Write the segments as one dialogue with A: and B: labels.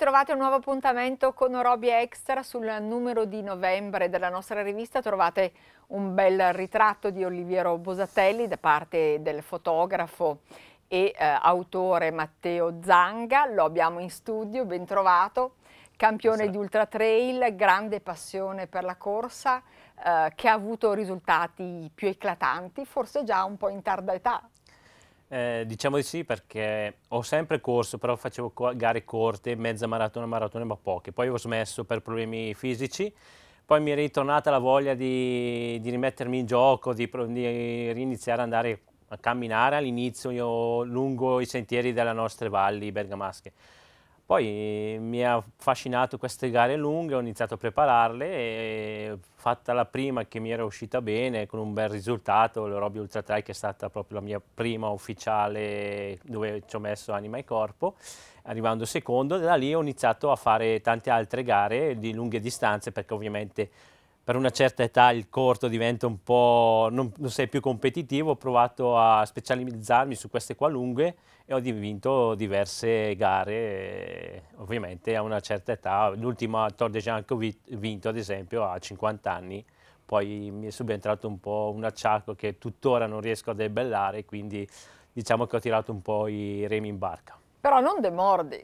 A: trovate un nuovo appuntamento con Orobi Extra sul numero di novembre della nostra rivista. Trovate un bel ritratto di Oliviero Bosatelli da parte del fotografo e eh, autore Matteo Zanga. Lo abbiamo in studio, ben trovato. Campione sì. di ultra trail, grande passione per la corsa, eh, che ha avuto risultati più eclatanti, forse già un po' in tarda età.
B: Eh, diciamo di sì perché ho sempre corso, però facevo gare corte, mezza maratona, maratona, ma poche. Poi ho smesso per problemi fisici, poi mi è ritornata la voglia di, di rimettermi in gioco, di, di riniziare ad andare a camminare all'inizio lungo i sentieri delle nostre valli bergamasche poi mi ha affascinato queste gare lunghe, ho iniziato a prepararle e fatta la prima che mi era uscita bene, con un bel risultato, l'Eurobi Ultra Trail che è stata proprio la mia prima ufficiale dove ci ho messo anima e corpo, arrivando secondo, da lì ho iniziato a fare tante altre gare di lunghe distanze perché ovviamente per una certa età il corto diventa un po', non, non, sei più competitivo, ho provato a specializzarmi su queste qua lunghe e ho vinto diverse gare, ovviamente a una certa età, l'ultima Tour de Jean che ho vinto ad esempio a 50 anni, poi mi è subentrato un po' un acciacco che tuttora non riesco a debellare, quindi diciamo che ho tirato un po' i remi in barca.
A: Però non demordi.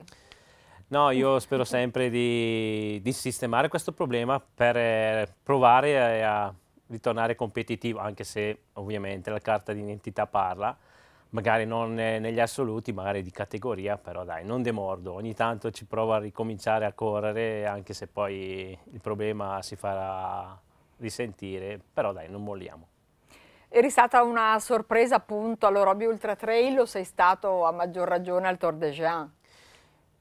B: No, io spero sempre di, di sistemare questo problema per eh, provare a, eh, a ritornare competitivo, anche se ovviamente la carta d'identità parla, magari non eh, negli assoluti, magari di categoria, però dai, non demordo, ogni tanto ci provo a ricominciare a correre, anche se poi il problema si farà risentire, però dai, non molliamo.
A: Eri stata una sorpresa appunto all'Orobio Ultra Trail o sei stato a maggior ragione al Tour de Jean?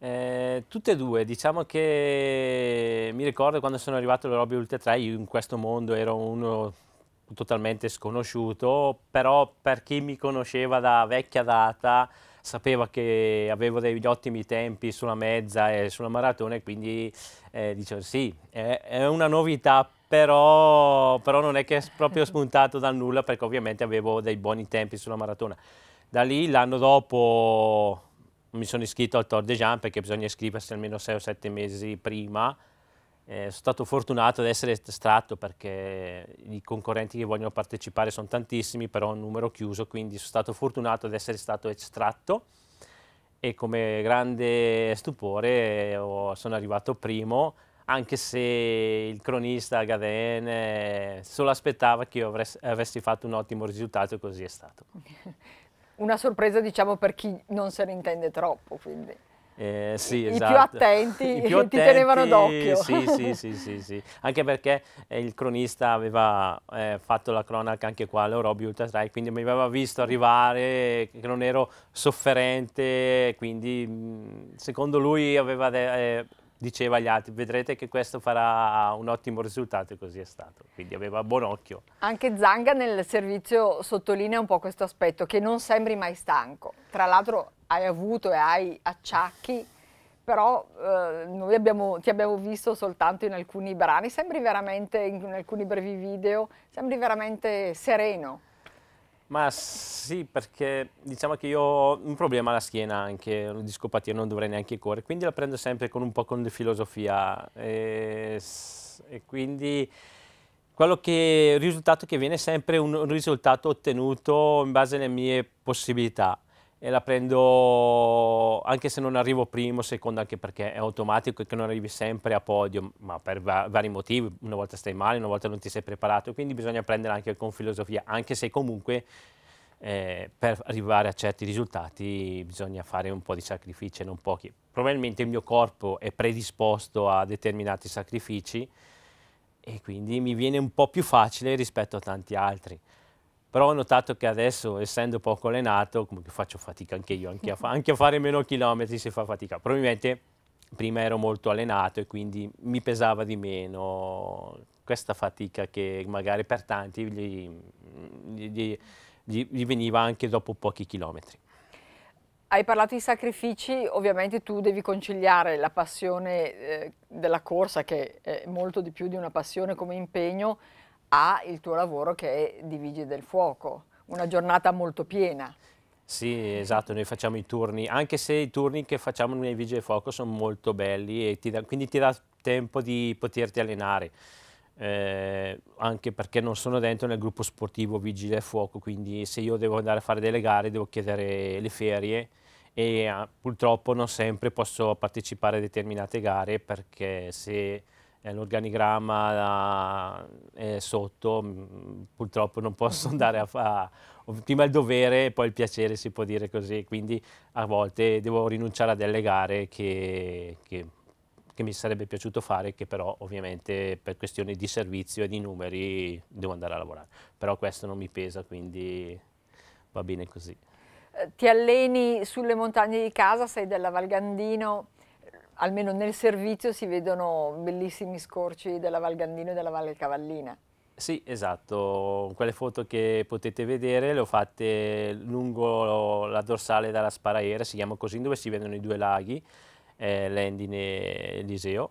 B: Eh, tutte e due, diciamo che mi ricordo quando sono arrivato alle Robby Ultra 3, io in questo mondo ero uno totalmente sconosciuto, però per chi mi conosceva da vecchia data sapeva che avevo degli ottimi tempi sulla mezza e sulla maratona e quindi eh, dicevo sì, è, è una novità però, però, non è che è proprio spuntato dal nulla perché ovviamente avevo dei buoni tempi sulla maratona. Da lì l'anno dopo mi sono iscritto al Tour de Jean perché bisogna iscriversi almeno 6 o 7 mesi prima. Eh, sono stato fortunato ad essere estratto perché i concorrenti che vogliono partecipare sono tantissimi, però un numero chiuso, quindi sono stato fortunato ad essere stato estratto e come grande stupore eh, ho, sono arrivato primo, anche se il cronista Gaden eh, solo aspettava che io avressi, avessi fatto un ottimo risultato e così è stato
A: una sorpresa diciamo per chi non se ne intende troppo. Quindi.
B: Eh, sì, esatto. I più attenti, I più attenti ti tenevano d'occhio. Sì, sì, sì, sì, sì, Anche perché eh, il cronista aveva eh, fatto la cronaca anche qua all'Eurobi Ultra Strike, quindi mi aveva visto arrivare che non ero sofferente, quindi mm, secondo lui aveva eh, diceva agli altri vedrete che questo farà un ottimo risultato e così è stato, quindi aveva buon occhio.
A: Anche Zanga nel servizio sottolinea un po' questo aspetto, che non sembri mai stanco, tra l'altro hai avuto e hai acciacchi, però eh, noi abbiamo, ti abbiamo visto soltanto in alcuni brani, sembri veramente, in alcuni brevi video, sembri veramente sereno.
B: Ma sì, perché diciamo che io ho un problema alla schiena anche, una discopatia, non dovrei neanche correre, quindi la prendo sempre con un po' con filosofia e, e quindi quello che, il risultato che viene è sempre un risultato ottenuto in base alle mie possibilità e la prendo anche se non arrivo primo, secondo, anche perché è automatico che non arrivi sempre a podio, ma per vari motivi, una volta stai male, una volta non ti sei preparato, quindi bisogna prendere anche con filosofia, anche se comunque eh, per arrivare a certi risultati bisogna fare un po' di sacrifici, non pochi. Probabilmente il mio corpo è predisposto a determinati sacrifici e quindi mi viene un po' più facile rispetto a tanti altri però ho notato che adesso, essendo poco allenato, comunque faccio fatica anche io, anche a, fa anche a fare meno chilometri si fa fatica. Probabilmente prima ero molto allenato e quindi mi pesava di meno questa fatica che magari per tanti gli, gli, gli, gli veniva anche dopo pochi chilometri.
A: Hai parlato di sacrifici, ovviamente tu devi conciliare la passione eh, della corsa, che è molto di più di una passione come impegno, a il tuo lavoro che è di Vigili del Fuoco, una giornata molto piena.
B: Sì, esatto, noi facciamo i turni, anche se i turni che facciamo nei Vigili del Fuoco sono molto belli e ti da, quindi ti dà tempo di poterti allenare. Eh, anche perché non sono dentro nel gruppo sportivo Vigile del Fuoco, quindi se io devo andare a fare delle gare devo chiedere le ferie e eh, purtroppo non sempre posso partecipare a determinate gare perché se l'organigramma eh, è sotto, mm, purtroppo non posso andare a fare prima il dovere e poi il piacere si può dire così, quindi a volte devo rinunciare a delle gare che, che, che mi sarebbe piaciuto fare, che però ovviamente per questioni di servizio e di numeri devo andare a lavorare, però questo non mi pesa, quindi va bene così.
A: Eh, ti alleni sulle montagne di casa, sei della Valgandino, almeno nel servizio si vedono bellissimi scorci della Val Gandino e della Valle Cavallina.
B: Sì, esatto, quelle foto che potete vedere le ho fatte lungo la dorsale dalla Sparaera, si chiama così, dove si vedono i due laghi, eh, l'Endine e l'Iseo,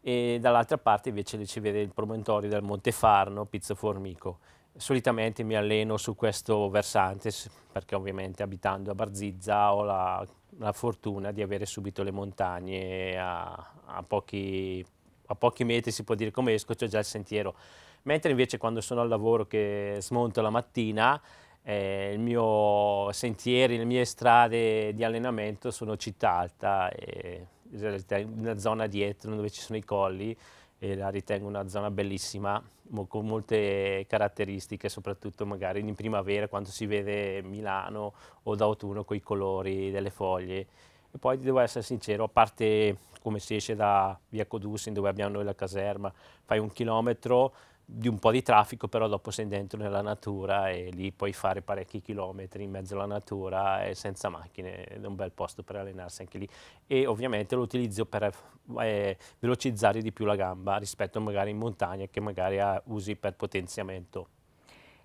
B: e dall'altra parte invece si vede il promontorio del Monte Farno, Pizzo Formico solitamente mi alleno su questo versante perché ovviamente abitando a Barzizza ho la, la fortuna di avere subito le montagne a, a, pochi, a pochi metri si può dire come esco c'è già il sentiero mentre invece quando sono al lavoro che smonto la mattina eh, il mio sentieri, le mie strade di allenamento sono città alta e una zona dietro dove ci sono i colli e la ritengo una zona bellissima con molte caratteristiche, soprattutto magari in primavera quando si vede Milano o d'autunno con i colori delle foglie. E poi devo essere sincero, a parte come si esce da via Codusin dove abbiamo noi la caserma, fai un chilometro di un po' di traffico, però dopo sei dentro nella natura e lì puoi fare parecchi chilometri in mezzo alla natura e senza macchine, è un bel posto per allenarsi anche lì. E ovviamente lo utilizzo per eh, velocizzare di più la gamba rispetto magari in montagna che magari usi per potenziamento.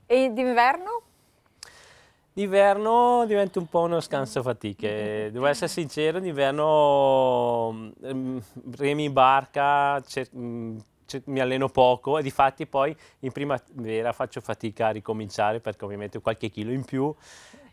A: E d'inverno?
B: D'inverno diventa un po' uno scanso fatiche, eh. mm. devo essere sincero, d'inverno mm, remi in barca, mm, cioè, mi alleno poco e di fatti poi in primavera faccio fatica a ricominciare perché ovviamente qualche chilo in più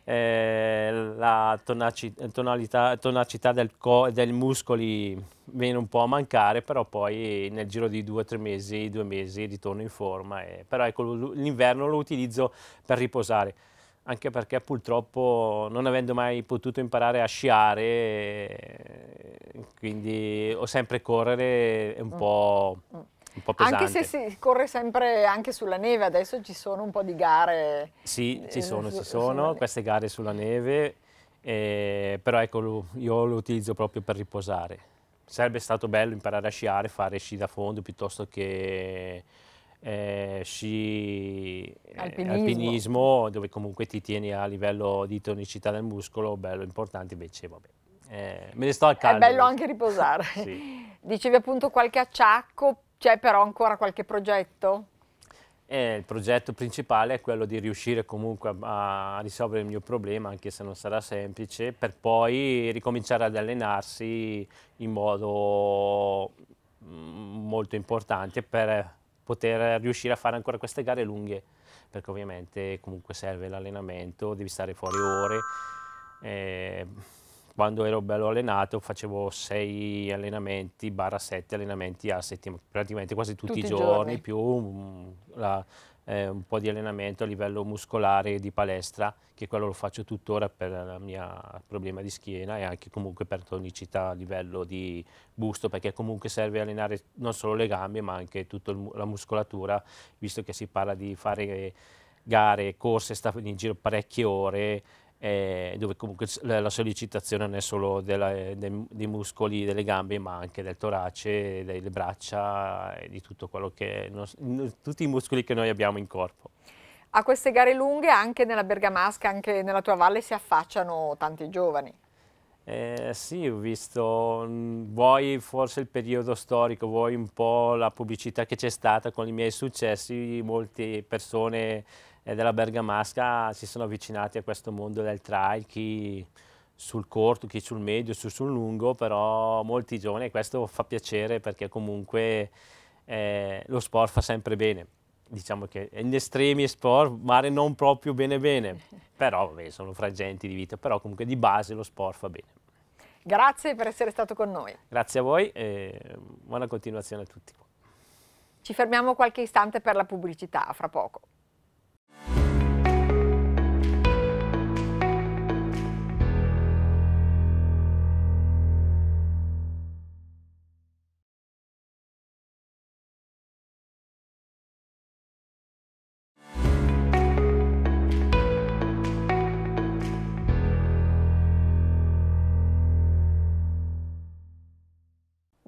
B: eh, la tonalità, tonacità del, del muscoli viene un po' a mancare, però poi nel giro di due o tre mesi, due mesi ritorno in forma. E, però ecco, l'inverno lo utilizzo per riposare, anche perché purtroppo non avendo mai potuto imparare a sciare, eh, quindi o sempre correre è un mm. po' mm un po' pesante. Anche se
A: si corre sempre anche sulla neve, adesso ci sono un po' di gare.
B: Sì, ci eh, sono, su, ci sono queste gare sulla neve, eh, però ecco, io lo utilizzo proprio per riposare. Sarebbe stato bello imparare a sciare, fare sci da fondo piuttosto che eh, sci eh, alpinismo. alpinismo. dove comunque ti tieni a livello di tonicità del muscolo, bello importante, invece vabbè. Eh, me ne sto al caldo. È bello anche
A: riposare. sì. Dicevi appunto qualche acciacco c'è però ancora qualche progetto?
B: E eh, il progetto principale è quello di riuscire comunque a, a, risolvere il mio problema, anche se non sarà semplice, per poi ricominciare ad allenarsi in modo mm, molto importante per poter riuscire a fare ancora queste gare lunghe, perché ovviamente comunque serve l'allenamento, devi stare fuori ore. E eh, quando ero bello allenato facevo 6 allenamenti, barra 7 allenamenti a settimana, praticamente quasi tutti, tutti i giorni, giorni. più um, la, eh, un po' di allenamento a livello muscolare e di palestra, che quello lo faccio tuttora per il mio problema di schiena e anche comunque per tonicità a livello di busto, perché comunque serve allenare non solo le gambe ma anche tutta la muscolatura, visto che si parla di fare gare, corse, stare in giro parecchie ore, eh, dove comunque la sollecitazione non è solo della, dei, dei, muscoli delle gambe ma anche del torace, delle braccia e di tutto quello che, no, tutti i muscoli che noi abbiamo in corpo.
A: A queste gare lunghe anche nella Bergamasca, anche nella tua valle si affacciano tanti
B: giovani. Eh, sì, ho visto, mm, vuoi forse il periodo storico, vuoi un po' la pubblicità che c'è stata con i miei successi, molte persone e della Bergamasca si sono avvicinati a questo mondo del trail, chi sul corto, chi sul medio, chi sul lungo, però molti giovani e questo fa piacere perché comunque eh, lo sport fa sempre bene. Diciamo che in estremi sport mare non proprio bene bene, però vabbè, sono fragenti di vita, però comunque di base lo sport fa bene.
A: Grazie per essere stato con noi.
B: Grazie a voi e buona continuazione a tutti.
A: Ci fermiamo qualche istante per la pubblicità, fra poco.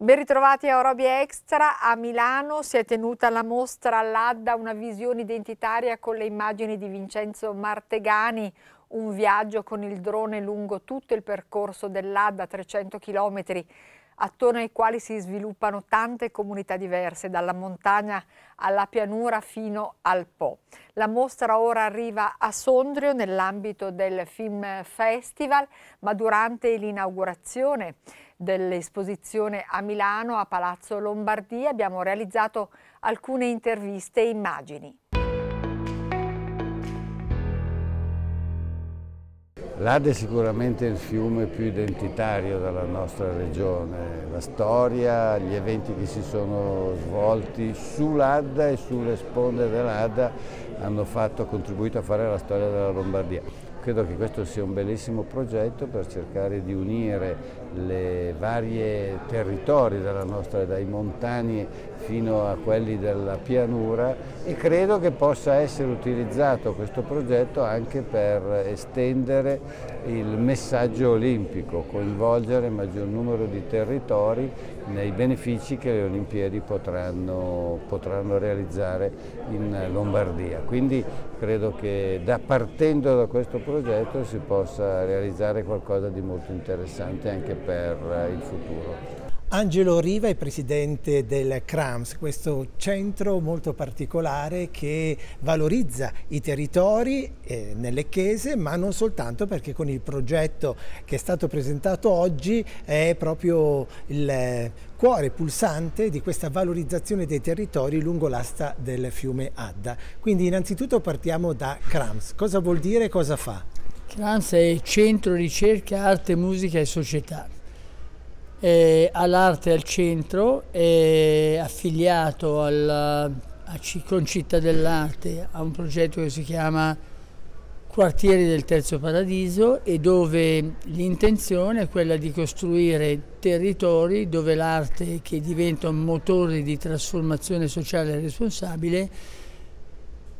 A: Ben ritrovati a Orobi Extra, a Milano si è tenuta la mostra all'Adda Una visione identitaria con le immagini di Vincenzo Martegani, un viaggio con il drone lungo tutto il percorso dell'Adda, 300 km, attorno ai quali si sviluppano tante comunità diverse, dalla montagna alla pianura fino al Po. La mostra ora arriva a Sondrio nell'ambito del Film Festival, ma durante l'inaugurazione dell'esposizione a Milano a Palazzo Lombardia abbiamo realizzato alcune interviste e immagini.
C: L'Ade è sicuramente
D: il fiume più identitario della nostra regione, la storia, gli eventi che si sono svolti sull'Adda e sulle sponde dell'Adda hanno fatto, contribuito a fare la storia della Lombardia credo che questo sia un bellissimo progetto per cercare di unire le varie territori della nostra, dai montani fino a quelli della pianura e credo che possa essere utilizzato questo progetto anche per estendere il messaggio olimpico, coinvolgere maggior numero di territori nei benefici che le Olimpiadi potranno, potranno realizzare in Lombardia. Quindi credo che da, partendo da questo progetto si possa realizzare qualcosa di molto interessante anche per il futuro.
E: Angelo Riva è presidente del CRAMS, questo centro molto particolare che valorizza i territori eh, nelle chiese, ma non soltanto perché con il progetto che è stato presentato oggi è proprio il cuore pulsante di questa valorizzazione dei territori lungo l'asta del fiume Adda. Quindi innanzitutto partiamo da CRAMS. Cosa vuol dire e cosa fa?
D: CRAMS è Centro Ricerca, Arte, Musica e Società eh, all'arte al centro, è affiliato al, a Città dell'Arte a un progetto che si chiama Quartieri del Terzo Paradiso e dove l'intenzione è quella di costruire territori dove l'arte che diventa un motore di trasformazione sociale responsabile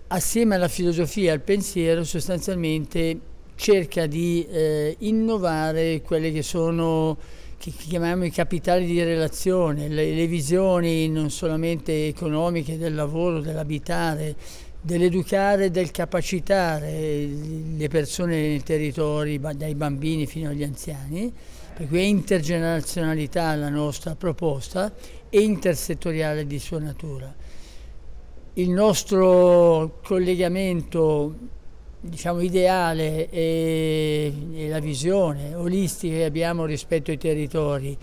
D: assieme alla filosofia e al pensiero sostanzialmente cerca di eh, innovare quelle che sono che chiamiamo i capitali di relazione, le, le visioni non solamente economiche del lavoro, dell'abitare, dell'educare, del capacitare le persone nei territori, dai bambini fino agli anziani, per cui è intergenerazionalità la nostra proposta e intersettoriale di sua natura. Il nostro collegamento diciamo, ideale e, e, la visione olistica che abbiamo rispetto ai territori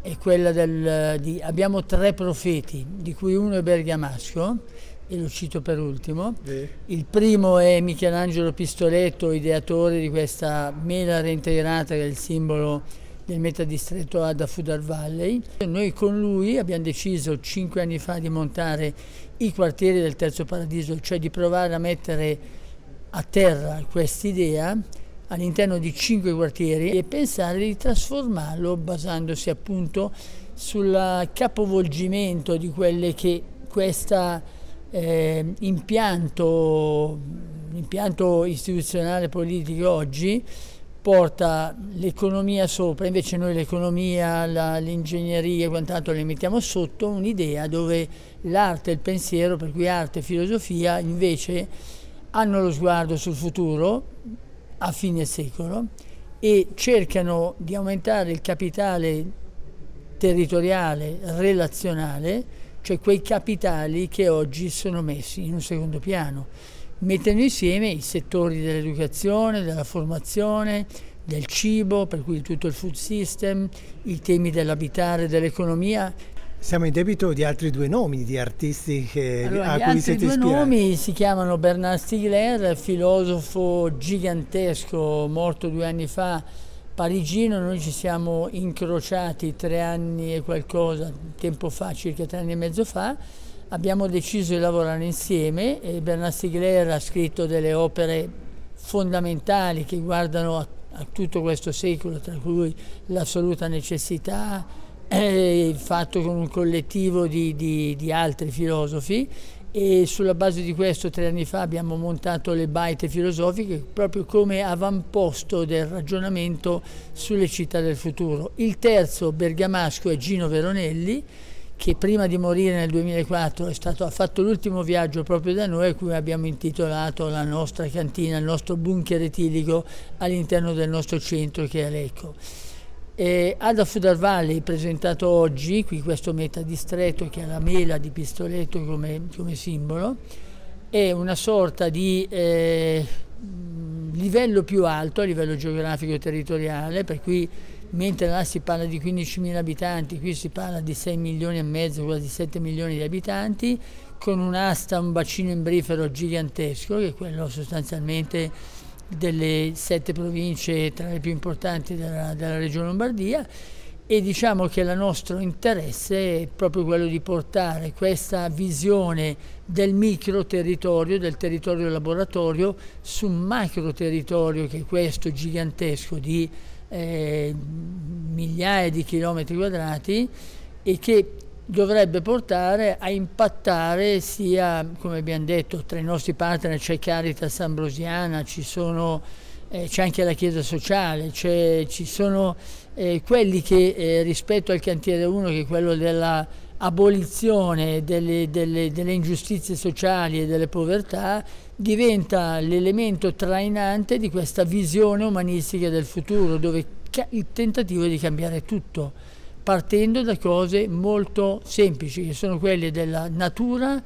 D: è quella del, di, abbiamo tre profeti, di cui uno è Bergamasco, e lo cito per ultimo. Eh. Il primo è Michelangelo Pistoletto, ideatore di questa mela reintegrata che è il simbolo del metadistretto Ada Fudar Valley. noi con lui abbiamo deciso cinque anni fa di montare i quartieri del Terzo Paradiso, cioè di provare a mettere a terra quest'idea all'interno di cinque quartieri e pensare di trasformarlo basandosi appunto sul capovolgimento di quelle che questo eh, impianto, impianto istituzionale politico oggi porta l'economia sopra, invece noi l'economia, l'ingegneria e quant'altro le mettiamo sotto, un'idea dove l'arte e il pensiero, per cui arte e filosofia, invece hanno lo sguardo sul futuro a fine secolo e cercano di aumentare il capitale territoriale, relazionale, cioè quei capitali che oggi sono messi in un secondo piano. Mettendo insieme i settori dell'educazione, della formazione, del cibo, per cui tutto il food system, i temi dell'abitare, dell'economia siamo
E: in debito di altri due nomi di artisti che, allora, a cui siete ispirati. Gli altri due
D: nomi si chiamano Bernard Stigler, filosofo gigantesco, morto due anni fa, parigino. Noi ci siamo incrociati tre anni e qualcosa, tempo fa, circa tre anni e mezzo fa. Abbiamo deciso di lavorare insieme e Bernard Stigler ha scritto delle opere fondamentali che guardano a, a tutto questo secolo, tra cui l'assoluta necessità, eh, fatto con un collettivo di, di, di altri filosofi e sulla base di questo tre anni fa abbiamo montato le baite filosofiche proprio come avamposto del ragionamento sulle città del futuro. Il terzo bergamasco è Gino Veronelli che prima di morire nel 2004 stato, ha fatto l'ultimo viaggio proprio da noi a cui abbiamo intitolato la nostra cantina, il nostro bunker etilico all'interno del nostro centro che è Lecco. E Alda Sudar Valley presentato oggi, qui questo metadistretto che ha la mela di pistoletto come, come simbolo, è una sorta di eh, livello più alto a livello geografico e territoriale, per cui mentre là si parla di 15.000 abitanti, qui si parla di 6 milioni e mezzo, quasi 7 milioni di abitanti, con un'asta, un bacino imbrifero gigantesco, che è quello sostanzialmente delle sette province tra le più importanti della, della regione Lombardia e diciamo che il nostro interesse è proprio quello di portare questa visione del micro territorio, del territorio laboratorio, su un macro territorio che è questo gigantesco di eh, migliaia di chilometri quadrati e che dovrebbe portare a impattare sia, come abbiamo detto, tra i nostri partner c'è Caritas Ambrosiana, eh, c'è anche la Chiesa Sociale, ci sono eh, quelli che eh, rispetto al cantiere 1, che è quello della abolizione delle, delle, delle, ingiustizie sociali e delle povertà diventa l'elemento trainante di questa visione umanistica del futuro, dove il tentativo è di cambiare tutto partendo da cose molto semplici, che sono quelle della natura,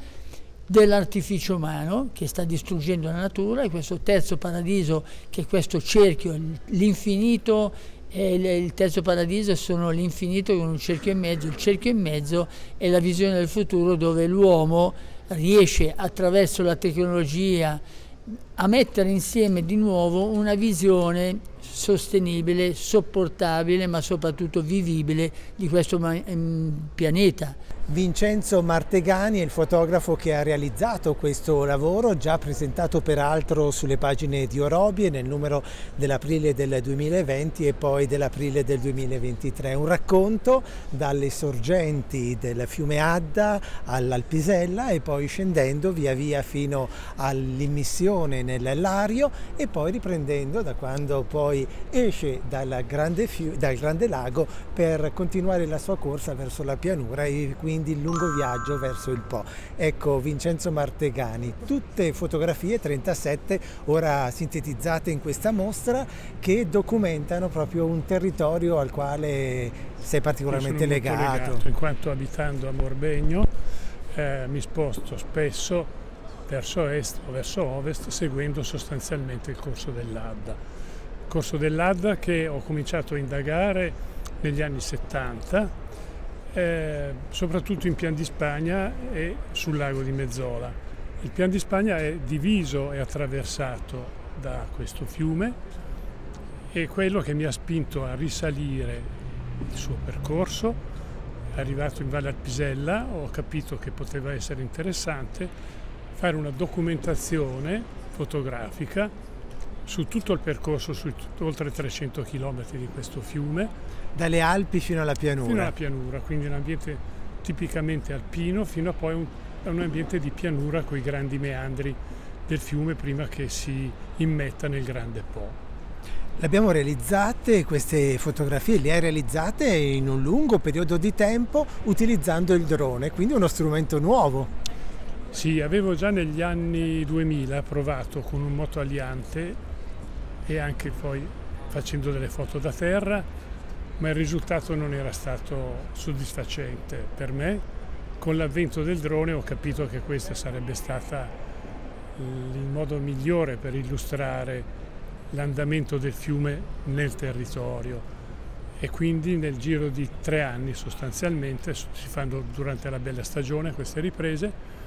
D: dell'artificio umano che sta distruggendo la natura e questo terzo paradiso che è questo cerchio, l'infinito e il terzo paradiso sono l'infinito con un cerchio in mezzo, il cerchio in mezzo è la visione del futuro dove l'uomo riesce attraverso la tecnologia a mettere insieme di nuovo una visione sostenibile, sopportabile ma soprattutto vivibile di questo ehm, pianeta.
E: Vincenzo Martegani è il fotografo che ha realizzato questo lavoro, già presentato peraltro sulle pagine di Orobie nel numero dell'aprile del 2020 e poi dell'aprile del 2023. Un racconto dalle sorgenti del fiume Adda all'Alpisella e poi scendendo via via fino all'immissione nell'Ario e poi riprendendo da quando poi esce grande dal Grande Lago per continuare la sua corsa verso la pianura e quindi il lungo viaggio verso il Po. Ecco Vincenzo Martegani, tutte fotografie 37 ora sintetizzate in questa mostra che documentano proprio
C: un territorio al quale sei particolarmente legato. legato. In quanto abitando a Morbegno eh, mi sposto spesso verso est o verso ovest seguendo sostanzialmente il corso dell'Adda. Il corso dell'Adda che ho cominciato a indagare negli anni 70, eh, soprattutto in Pian di Spagna e sul lago di Mezzola. Il Pian di Spagna è diviso e attraversato da questo fiume e quello che mi ha spinto a risalire il suo percorso arrivato in Valle Alpisella ho capito che poteva essere interessante fare una documentazione fotografica su tutto il percorso, su oltre 300 km di questo fiume. Dalle Alpi fino alla pianura. Fino alla pianura, quindi un ambiente tipicamente alpino, fino a poi un, a un ambiente di pianura con i grandi meandri del fiume prima che si immetta nel grande Po.
E: Le abbiamo realizzate queste fotografie, le hai realizzate in un lungo periodo di tempo utilizzando il
C: drone, quindi uno strumento nuovo. Sì, avevo già negli anni 2000 provato con un moto aliante e anche poi facendo delle foto da terra, ma il risultato non era stato soddisfacente per me. Con l'avvento del drone ho capito che questo sarebbe stato il modo migliore per illustrare l'andamento del fiume nel territorio e quindi nel giro di tre anni sostanzialmente si fanno durante la bella stagione queste riprese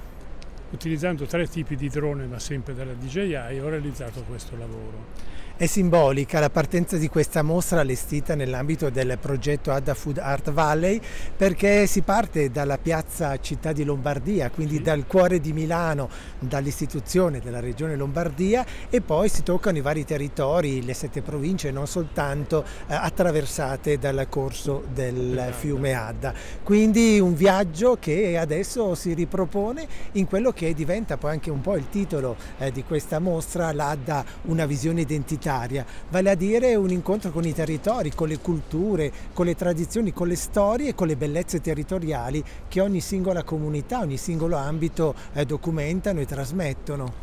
C: utilizzando tre tipi di drone ma sempre della DJI ho realizzato questo lavoro.
E: È simbolica la partenza di questa mostra allestita nell'ambito del progetto Adda Food Art Valley perché si parte dalla piazza Città di Lombardia, quindi dal cuore di Milano, dall'istituzione della regione Lombardia e poi si toccano i vari territori, le sette province non soltanto eh, attraversate dal corso del fiume Adda. Quindi un viaggio che adesso si ripropone in quello che diventa poi anche un po' il titolo eh, di questa mostra, l'Adda una visione identitaria comunitaria, vale a dire un incontro con i territori, con le culture, con le tradizioni, con le storie e con le bellezze territoriali che ogni singola comunità, ogni singolo ambito eh, documentano e trasmettono.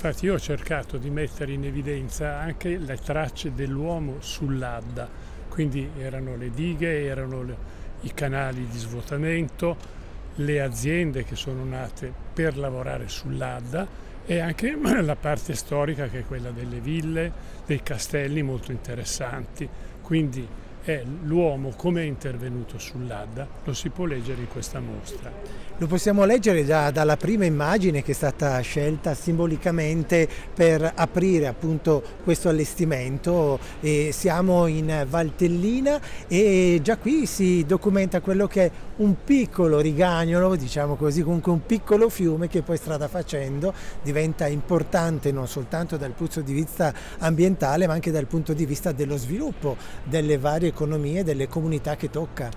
C: Infatti io ho cercato di mettere in evidenza anche le tracce dell'uomo sull'Adda, quindi erano le dighe, erano le, i canali di svuotamento, le aziende che sono nate per lavorare sull'Adda, e anche la parte storica che è quella delle ville, dei castelli molto interessanti. Quindi è l'uomo come è intervenuto sull'Adda, lo si può leggere in questa mostra.
E: Lo possiamo leggere da, dalla prima immagine che è stata scelta simbolicamente per aprire appunto questo allestimento. E siamo in Valtellina e già qui si documenta quello che è un piccolo rigagnolo, diciamo così, comunque un piccolo fiume che poi strada facendo diventa importante non soltanto dal punto di vista ambientale ma anche dal punto di vista dello sviluppo
C: delle varie economie delle comunità che tocca.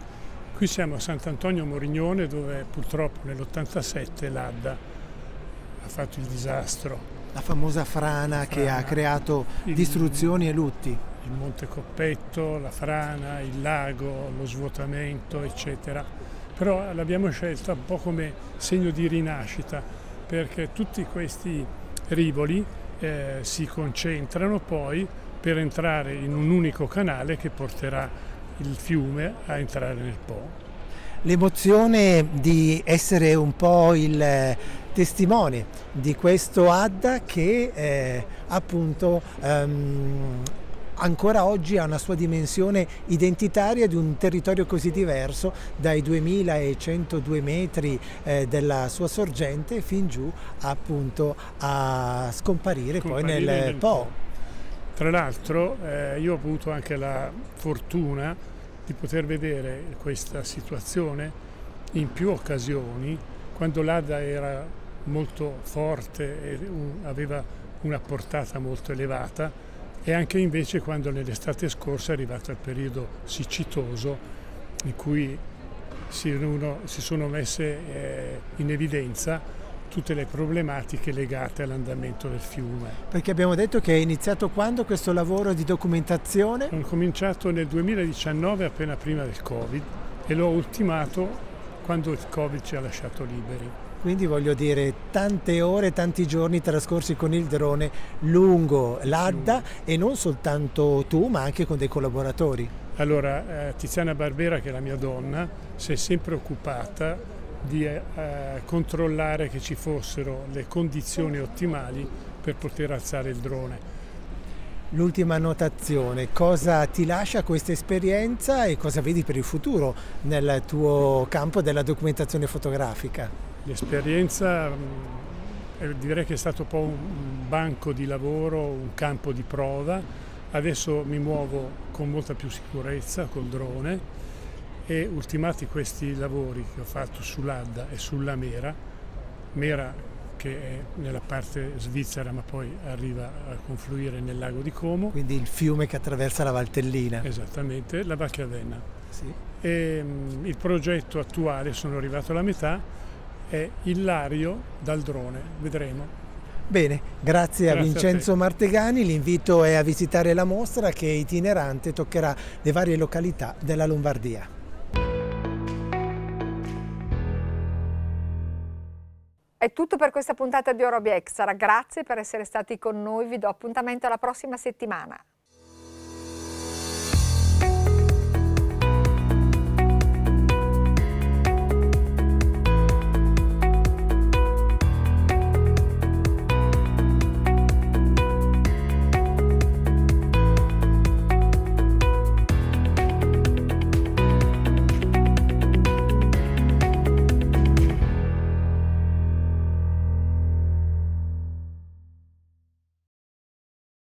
C: Qui siamo a Sant'Antonio Morignone dove purtroppo nell'87 l'Adda ha fatto il disastro. La famosa frana, la frana che ha creato il, distruzioni e lutti. Il Monte Coppetto, la frana, il lago, lo svuotamento, eccetera. Però l'abbiamo scelta un po' come segno di rinascita perché tutti questi rivoli eh, si concentrano poi per entrare in un unico canale che porterà il fiume a entrare nel Po.
E: L'emozione di essere un po' il eh, testimone di questo Adda che eh, appunto ehm, ancora oggi ha una sua dimensione identitaria di un territorio così diverso dai 2102 metri eh, della sua sorgente fin giù appunto a
C: scomparire, scomparire poi nel, nel Po. Tra l'altro eh, io ho avuto anche la fortuna di poter vedere questa situazione in più occasioni, quando l'Ada era molto forte e aveva una portata molto elevata e anche invece quando nell'estate scorsa è arrivato il periodo siccitoso in cui si, sono messe eh, in evidenza tutte le problematiche legate all'andamento del fiume. Perché abbiamo detto che è iniziato quando questo lavoro di documentazione? Ho cominciato nel 2019, appena prima del Covid, e l'ho ultimato quando il Covid ci ha lasciato liberi. Quindi voglio dire,
E: tante ore, tanti giorni trascorsi con il
C: drone lungo l'Adda e non soltanto tu, ma anche con dei collaboratori. Allora, eh, Tiziana Barbera, che è la mia donna, si è sempre occupata di eh, controllare che ci fossero le condizioni ottimali per poter alzare il drone.
E: L'ultima notazione, cosa ti lascia questa esperienza e cosa vedi per il futuro nel tuo campo della documentazione
C: fotografica? L'esperienza mm, eh, direi che è stato un po' un banco di lavoro, un campo di prova. Adesso mi muovo con molta più sicurezza col drone e ultimati questi lavori che ho fatto sull'Adda e sulla Mera, Mera che è nella parte svizzera ma poi arriva a confluire nel lago di Como. Quindi il fiume che attraversa la Valtellina. Esattamente, la Valchiavenna. Sì. E, um, il progetto attuale, sono arrivato alla metà, è Illario dal drone, vedremo.
E: Bene, grazie, grazie a Vincenzo a Martegani, l'invito è a visitare la mostra che itinerante toccherà le varie località della Lombardia.
A: È tutto per questa puntata di Orobi Extra, grazie per essere stati con noi, vi do appuntamento alla prossima settimana.